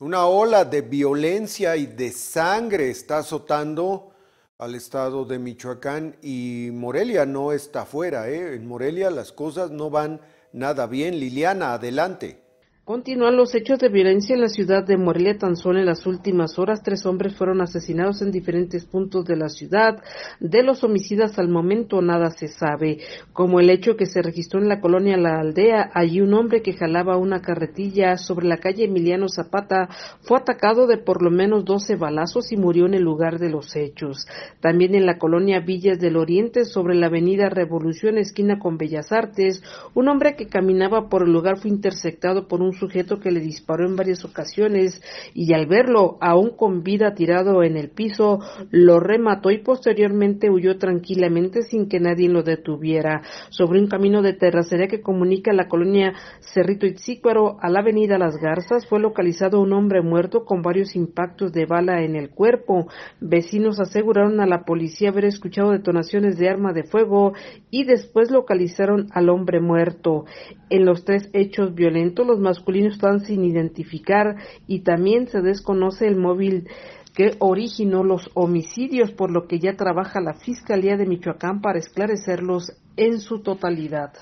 Una ola de violencia y de sangre está azotando al estado de Michoacán y Morelia no está fuera. ¿eh? En Morelia las cosas no van nada bien. Liliana, adelante. Continúan los hechos de violencia en la ciudad de Morelia. Tan en las últimas horas, tres hombres fueron asesinados en diferentes puntos de la ciudad. De los homicidas al momento nada se sabe, como el hecho que se registró en la colonia La Aldea. Allí un hombre que jalaba una carretilla sobre la calle Emiliano Zapata fue atacado de por lo menos 12 balazos y murió en el lugar de los hechos. También en la colonia Villas del Oriente, sobre la avenida Revolución, esquina con Bellas Artes, un hombre que caminaba por el lugar fue interceptado por un sujeto que le disparó en varias ocasiones y al verlo aún con vida tirado en el piso, lo remató y posteriormente huyó tranquilamente sin que nadie lo detuviera sobre un camino de terracería que comunica la colonia Cerrito Itzícuaro a la avenida Las Garzas fue localizado un hombre muerto con varios impactos de bala en el cuerpo. Vecinos aseguraron a la policía haber escuchado detonaciones de arma de fuego y después localizaron al hombre muerto. En los tres hechos violentos los más masculinos están sin identificar y también se desconoce el móvil que originó los homicidios, por lo que ya trabaja la Fiscalía de Michoacán para esclarecerlos en su totalidad.